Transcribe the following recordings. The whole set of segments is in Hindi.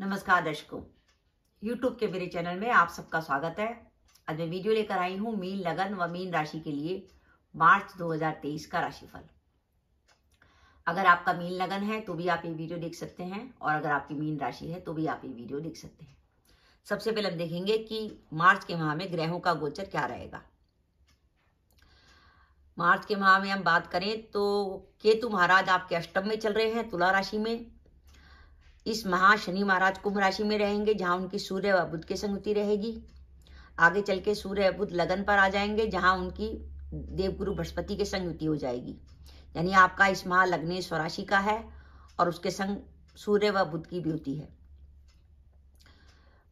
नमस्कार दर्शकों यूट्यूब के मेरे चैनल में आप सबका स्वागत है आज मैं वीडियो लेकर आई हूं मीन लगन व मीन राशि के लिए मार्च 2023 का राशिफल अगर आपका मीन लगन है तो भी आप ये वीडियो देख सकते हैं और अगर आपकी मीन राशि है तो भी आप ये वीडियो देख सकते हैं सबसे पहले हम देखेंगे कि मार्च के माह में ग्रहों का गोचर क्या रहेगा मार्च के माह में हम बात करें तो केतु महाराज आपके अष्टम में चल रहे हैं तुला राशि में इस महा शनि महाराज कुंभ राशि में रहेंगे जहां उनकी सूर्य व बुद्ध की संगति रहेगी आगे चल के सूर्य बुद्ध लगन पर आ जाएंगे जहां उनकी देवगुरु बृहस्पति के संग हो जाएगी यानी आपका इस माह लग्ने स्वराशि का है और उसके संग सूर्य व बुद्ध की भी होती है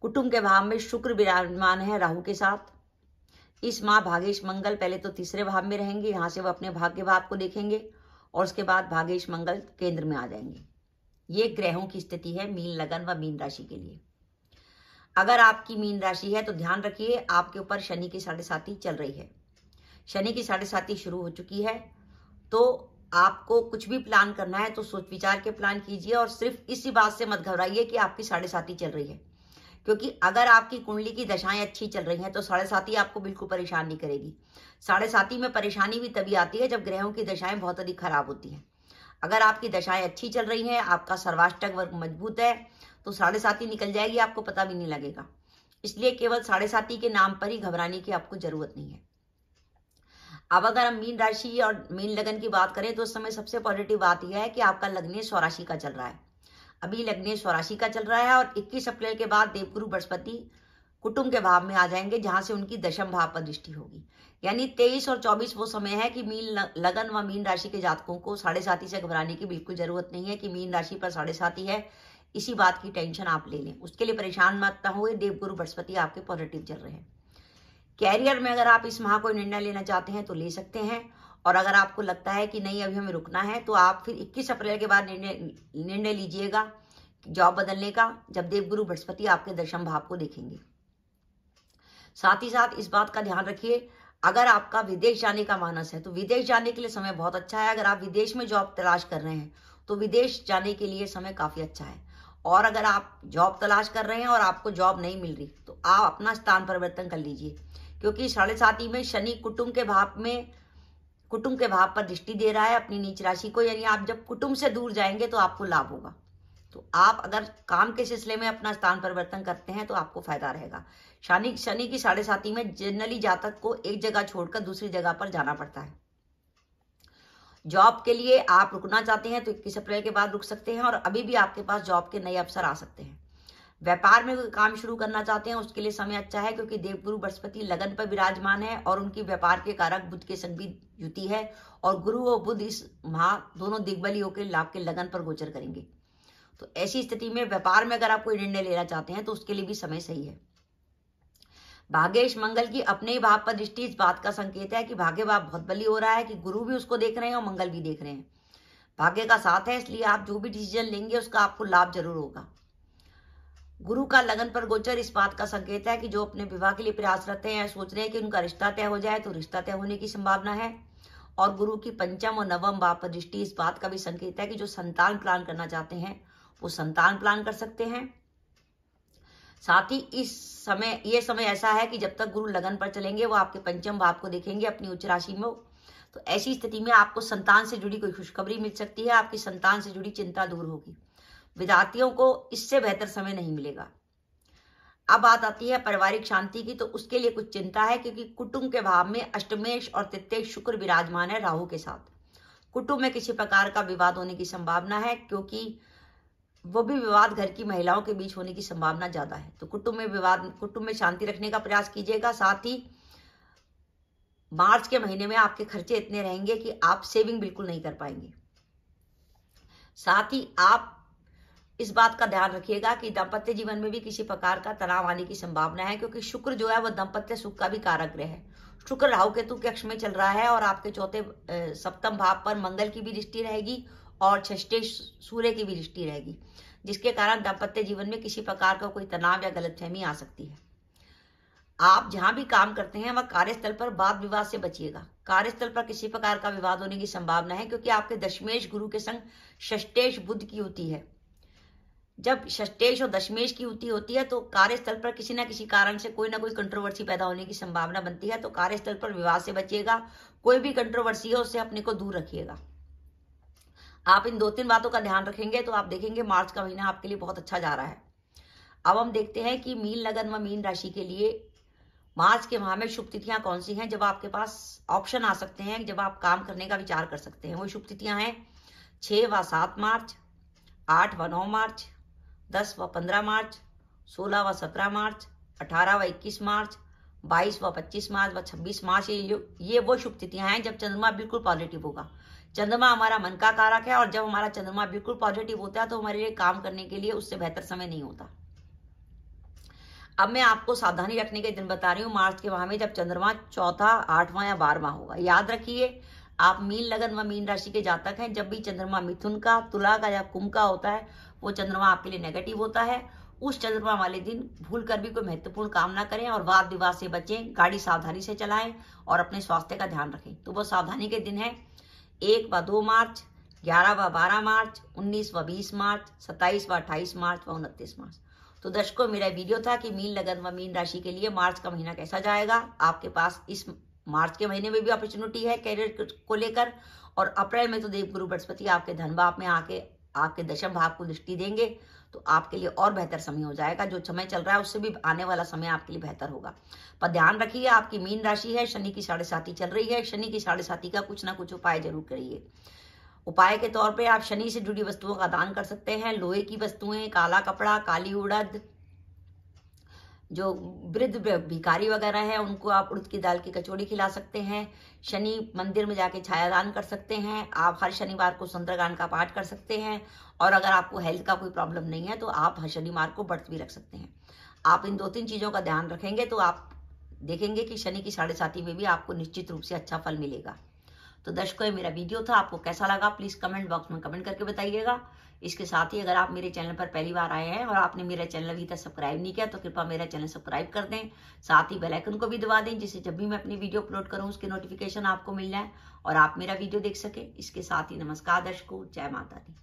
कुटुंब के भाव में शुक्र विराजमान है राहु के साथ इस माह भागेश मंगल पहले तो तीसरे भाव में रहेंगे यहाँ से वह अपने भाग्य भाव को देखेंगे और उसके बाद भागेश मंगल केंद्र में आ जाएंगे ये ग्रहों की स्थिति है मीन लगन व मीन राशि के लिए अगर आपकी मीन राशि है तो ध्यान रखिए आपके ऊपर शनि की साढ़े साथी चल रही है शनि की साढ़े साथी शुरू हो चुकी है तो आपको कुछ भी प्लान करना है तो सोच विचार के प्लान कीजिए और सिर्फ इसी बात से मत घबराइए कि आपकी साढ़े साथी चल रही है क्योंकि अगर आपकी कुंडली की दशाएं अच्छी चल रही हैं तो साढ़े साथी आपको बिल्कुल परेशान नहीं करेगी साढ़े साथी में परेशानी भी तभी आती है जब ग्रहों की दशाएं बहुत अधिक खराब होती हैं अगर आपकी दशाएं अच्छी चल रही हैं आपका सर्वाष्टक वर्ग मजबूत है तो साढ़े साथी निकल जाएगी आपको पता भी नहीं लगेगा इसलिए केवल साढ़े साथी के नाम पर ही घबराने की आपको जरूरत नहीं है अब अगर हम मीन राशि और मीन लगन की बात करें तो उस समय सबसे पॉजिटिव बात यह है कि आपका लग्ने स्वराशि का चल रहा है अभी लग्ने स्वराशि का चल रहा है और 21 अप्रैल के बाद देवगुरु बृहस्पति कुटुंब के भाव में आ जाएंगे जहां से उनकी दशम भाव पर दृष्टि होगी यानी तेईस और चौबीस वो समय है कि मीन लगन व मीन राशि के जातकों को साढ़े साथी से घबराने की बिल्कुल जरूरत नहीं है कि मीन राशि पर साढ़े साथी है इसी बात की टेंशन आप ले लें उसके लिए परेशान मत ना हुए देवगुरु बृहस्पति आपके पॉजिटिव चल रहे हैं कैरियर में अगर आप इस माह कोई निर्णय लेना चाहते हैं तो ले सकते हैं और अगर आपको लगता है कि नहीं अभी हमें रुकना है तो आप फिर 21 अप्रैल के बाद निर्णय निर्णय लीजिएगा जॉब बदलने का जब देवगुरु बृहस्पति आपके दशम भाव को देखेंगे साथ ही साथ इस बात का ध्यान रखिए अगर आपका विदेश जाने का मानस है तो विदेश जाने के लिए समय बहुत अच्छा है अगर आप विदेश में जॉब तलाश कर रहे हैं तो विदेश जाने के लिए समय काफ़ी अच्छा है और अगर आप जॉब तलाश कर रहे हैं और आपको जॉब नहीं मिल रही तो आप अपना स्थान परिवर्तन कर लीजिए क्योंकि साढ़े साथी में शनि कुटुंब के भाव में कुटुंब के भाव पर दृष्टि दे रहा है अपनी नीच राशि को यानी आप जब कुटुंब से दूर जाएंगे तो आपको लाभ होगा तो आप अगर काम के सिलसिले में अपना स्थान परिवर्तन करते हैं तो आपको फायदा रहेगा शनि शनि की साढ़े साथी में जनरली जातक को एक जगह छोड़कर दूसरी जगह पर जाना पड़ता है जॉब के लिए आप रुकना चाहते हैं तो इक्कीस अप्रैल के बाद रुक सकते हैं और अभी भी आपके पास जॉब के नए अवसर आ सकते हैं व्यापार में काम शुरू करना चाहते हैं उसके लिए समय अच्छा है क्योंकि देवगुरु बृहस्पति लगन पर विराजमान है और उनकी व्यापार के कारक बुद्ध के संग भी युति है और गुरु और बुद्ध इस माह दोनों दिग्बली होकर लाभ के लगन पर गोचर करेंगे तो ऐसी स्थिति में व्यापार में अगर आप कोई निर्णय लेना चाहते हैं तो उसके लिए भी समय सही है भाग्यश मंगल की अपने ही भाव पर दृष्टि इस बात का संकेत है कि भाग्य भाव बहुत बली हो रहा है कि गुरु भी उसको देख रहे हैं और मंगल भी देख रहे हैं भाग्य का साथ है इसलिए आप जो भी डिसीजन लेंगे उसका आपको लाभ जरूर होगा गुरु का लगन पर गोचर इस बात का संकेत है कि जो अपने विवाह के लिए प्रयासरत हैं सोच रहे हैं कि उनका रिश्ता तय हो जाए तो रिश्ता तय होने की संभावना है और गुरु की पंचम और नवम भाव पर दृष्टि इस बात का भी संकेत है कि जो संतान प्लान करना चाहते हैं वो संतान प्लान कर सकते हैं साथ ही इस समय ये समय ऐसा है कि जब तक गुरु लगन पर चलेंगे वो आपके पंचम भाव को देखेंगे अपनी उच्च राशि में तो ऐसी स्थिति में आपको संतान से जुड़ी कोई खुशखबरी मिल सकती है आपकी संतान से जुड़ी चिंता दूर होगी विद्यार्थियों को इससे बेहतर समय नहीं मिलेगा अब बात आती है पारिवारिक शांति की तो उसके लिए कुछ चिंता है क्योंकि कुटुंब के भाव में अष्टमेश और तृतीय शुक्र विराजमान है राहु के साथ कुटुंब में किसी प्रकार का विवाद होने की संभावना है क्योंकि वो भी विवाद घर की महिलाओं के बीच होने की संभावना ज्यादा है तो कुटुंब में विवाद कुटुंब में शांति रखने का प्रयास कीजिएगा साथ ही मार्च के महीने में आपके खर्चे इतने रहेंगे कि आप सेविंग बिल्कुल नहीं कर पाएंगे साथ ही आप इस बात का ध्यान रखिएगा कि दंपत्य जीवन में भी किसी प्रकार का तनाव आने की संभावना है क्योंकि शुक्र जो है वह दंपत्य सुख का भी कारक ग्रह है शुक्र राहु केतु के अक्ष में चल रहा है और आपके चौथे सप्तम भाव पर मंगल की भी दृष्टि रहेगी और छठे सूर्य की भी दृष्टि रहेगी जिसके कारण दाम्पत्य जीवन में किसी प्रकार का कोई तनाव या गलतफहमी आ सकती है आप जहां भी काम करते हैं वह कार्यस्थल पर वाद विवाद से बचिएगा कार्यस्थल पर किसी प्रकार का विवाद होने की संभावना है क्योंकि आपके दशमेश गुरु के संग षष्टेश बुद्ध की होती है जब षष्टेश और दशमेश की युति होती है तो कार्यस्थल पर किसी ना किसी कारण से कोई ना कोई कंट्रोवर्सी पैदा होने की संभावना बनती है तो कार्यस्थल पर विवाद से बचिएगा कोई भी कंट्रोवर्सी हो उससे अपने को दूर रखिएगा आप इन दो तीन बातों का ध्यान रखेंगे तो आप देखेंगे मार्च का महीना आपके लिए बहुत अच्छा जा रहा है अब हम देखते हैं कि मीन लगन व मीन राशि के लिए मार्च के माह में शुभ तिथियां कौन सी हैं जब आपके पास ऑप्शन आ सकते हैं जब आप काम करने का विचार कर सकते हैं वो शुभ तिथियां हैं छह व सात मार्च आठ व नौ मार्च दस व पंद्रह मार्च सोलह व सत्रह मार्च अठारह व इक्कीस मार्च बाईस व पच्चीस मार्च व छब्बीस मार्च ये ये वो शुभ तिथियां हैं जब चंद्रमा बिल्कुल पॉजिटिव होगा चंद्रमा हमारा मन का कारक है और जब हमारा चंद्रमा बिल्कुल पॉजिटिव होता है तो हमारे लिए काम करने के लिए उससे बेहतर समय नहीं होता अब मैं आपको सावधानी रखने के दिन बता रही हूँ मार्च के माह में जब चंद्रमा चौथा आठवां या बारहवा होगा याद रखिए आप मीन लगन व मीन राशि के जातक हैं जब भी चंद्रमा मिथुन का तुला का या कुंभ का होता है वो चंद्रमा आपके लिए नेगेटिव होता है उस चंद्रमा वाले दिन भूल कर भी कोई महत्वपूर्ण काम ना करें और वाद विवाद से बचें गाड़ी सावधानी से चलाएं और अपने स्वास्थ्य का ध्यान रखें तो वह सावधानी के दिन है एक व दो मार्च ग्यारह व बारह मार्च उन्नीस व बीस मार्च सत्ताईस व अट्ठाईस मार्च व उनतीस मार्च तो दर्शकों मेरा वीडियो था कि मीन लगन व मीन राशि के लिए मार्च का महीना कैसा जाएगा आपके पास इस मार्च के महीने में भी अपॉर्चुनिटी है कैरियर को लेकर और अप्रैल में तो देव गुरु बृहस्पति आपके धन भाव में आके आपके दशम भाव को दृष्टि देंगे तो आपके लिए और बेहतर समय हो जाएगा जो समय चल रहा है उससे भी आने वाला समय आपके लिए बेहतर होगा पर ध्यान रखिए आपकी मीन राशि है शनि की साढ़े साथी चल रही है शनि की साढ़े साथी का कुछ ना कुछ उपाय जरूर करिए उपाय के तौर पे आप शनि से जुड़ी वस्तुओं का दान कर सकते हैं लोहे की वस्तुएं काला कपड़ा काली उड़द जो वृद्ध भिकारी वगैरह है उनको आप उड़द की दाल की कचौड़ी खिला सकते हैं शनि मंदिर में जाके छायादान कर सकते हैं आप हर शनिवार को संतरगान का पाठ कर सकते हैं और अगर आपको हेल्थ का कोई प्रॉब्लम नहीं है तो आप हर शनिवार को व्रत भी रख सकते हैं आप इन दो तीन चीज़ों का ध्यान रखेंगे तो आप देखेंगे कि शनि की साढ़े साथी में भी आपको निश्चित रूप से अच्छा फल मिलेगा तो दर्शकों मेरा वीडियो था आपको कैसा लगा प्लीज़ कमेंट बॉक्स में कमेंट करके बताइएगा इसके साथ ही अगर आप मेरे चैनल पर पहली बार आए हैं और आपने मेरा चैनल अभी तक सब्सक्राइब नहीं किया तो कृपया मेरा चैनल सब्सक्राइब कर दें साथ ही बेल आइकन को भी दबा दें जिससे जब भी मैं अपनी वीडियो अपलोड करूँ उसके नोटिफिकेशन आपको मिल जाए और आप मेरा वीडियो देख सकें इसके साथ ही नमस्कार दर्शकों जय माता दी